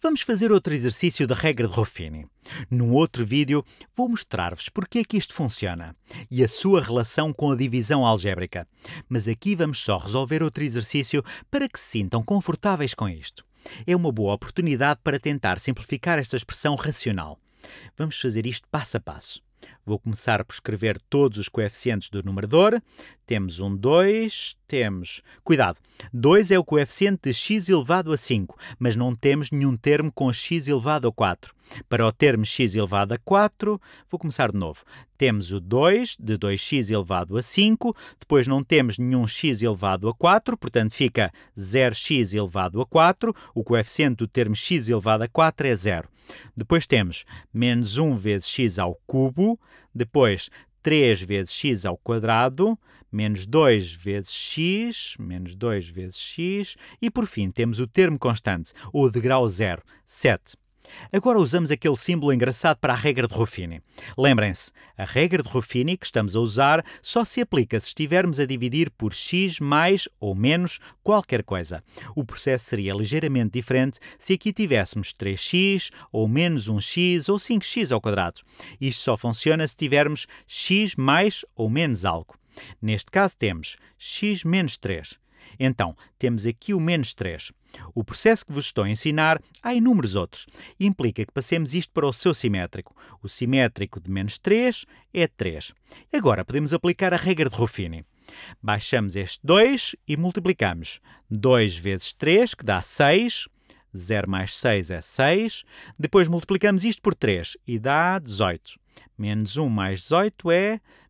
Vamos fazer outro exercício da regra de Ruffini. Num outro vídeo vou mostrar-vos porque é que isto funciona e a sua relação com a divisão algébrica. Mas aqui vamos só resolver outro exercício para que se sintam confortáveis com isto. É uma boa oportunidade para tentar simplificar esta expressão racional. Vamos fazer isto passo a passo. Vou começar por escrever todos os coeficientes do numerador. Temos um 2, temos. Cuidado! 2 é o coeficiente de x elevado a 5, mas não temos nenhum termo com x elevado a 4. Para o termo x elevado a 4, vou começar de novo. Temos o 2, de 2x elevado a 5, depois não temos nenhum x elevado a 4, portanto fica 0x elevado a 4, o coeficiente do termo x elevado a 4 é 0. Depois temos menos 1 vezes x ao cubo, depois 3 vezes x ao quadrado, menos 2 vezes x, menos 2 vezes x, e por fim temos o termo constante, o degrau zero, 7. Agora usamos aquele símbolo engraçado para a regra de Ruffini. Lembrem-se, a regra de Ruffini que estamos a usar só se aplica se estivermos a dividir por x mais ou menos qualquer coisa. O processo seria ligeiramente diferente se aqui tivéssemos 3x ou menos 1x ou 5x ao quadrado. Isto só funciona se tivermos x mais ou menos algo. Neste caso temos x menos 3. Então, temos aqui o menos 3. O processo que vos estou a ensinar há inúmeros outros. Implica que passemos isto para o seu simétrico. O simétrico de menos 3 é 3. Agora, podemos aplicar a regra de Ruffini. Baixamos este 2 e multiplicamos. 2 vezes 3, que dá 6. 0 mais 6 é 6. Depois multiplicamos isto por 3 e dá 18. Menos 1 mais 18 é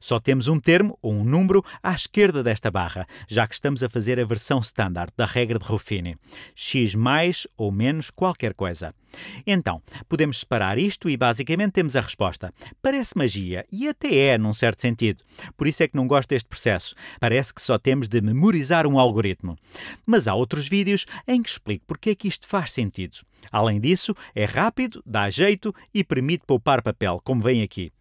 Só temos um termo ou um número à esquerda desta barra, já que estamos a fazer a versão standard da regra de Ruffini. x mais ou menos qualquer coisa. Então, podemos separar isto e basicamente temos a resposta. Parece magia, e até é, num certo sentido. Por isso é que não gosto deste processo. Parece que só temos de memorizar um algoritmo. Mas há outros vídeos em que explico porque é que isto faz sentido. Além disso, é rápido, dá jeito e permite poupar papel, como vem aqui.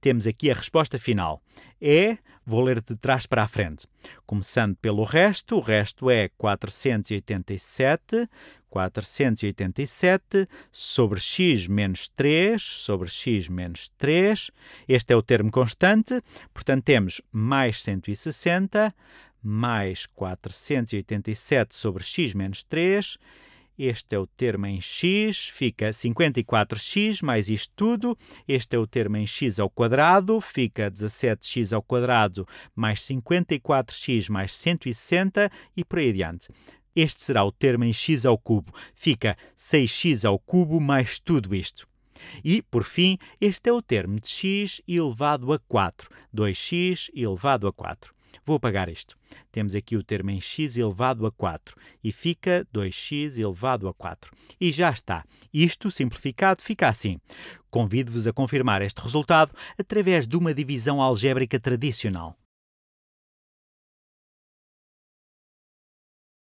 Temos aqui a resposta final. É, vou ler de trás para a frente. Começando pelo resto, o resto é 487, 487 sobre x menos 3 sobre x menos 3. Este é o termo constante, portanto temos mais 160 mais 487 sobre x menos 3 este é o termo em x, fica 54x mais isto tudo. Este é o termo em x ao quadrado, fica 17x ao quadrado mais 54x mais 160 e por aí adiante. Este será o termo em x ao cubo, fica 6x ao cubo mais tudo isto. E, por fim, este é o termo de x elevado a 4, 2x elevado a 4. Vou apagar isto. Temos aqui o termo em x elevado a 4 e fica 2x elevado a 4. E já está. Isto, simplificado, fica assim. Convido-vos a confirmar este resultado através de uma divisão algébrica tradicional.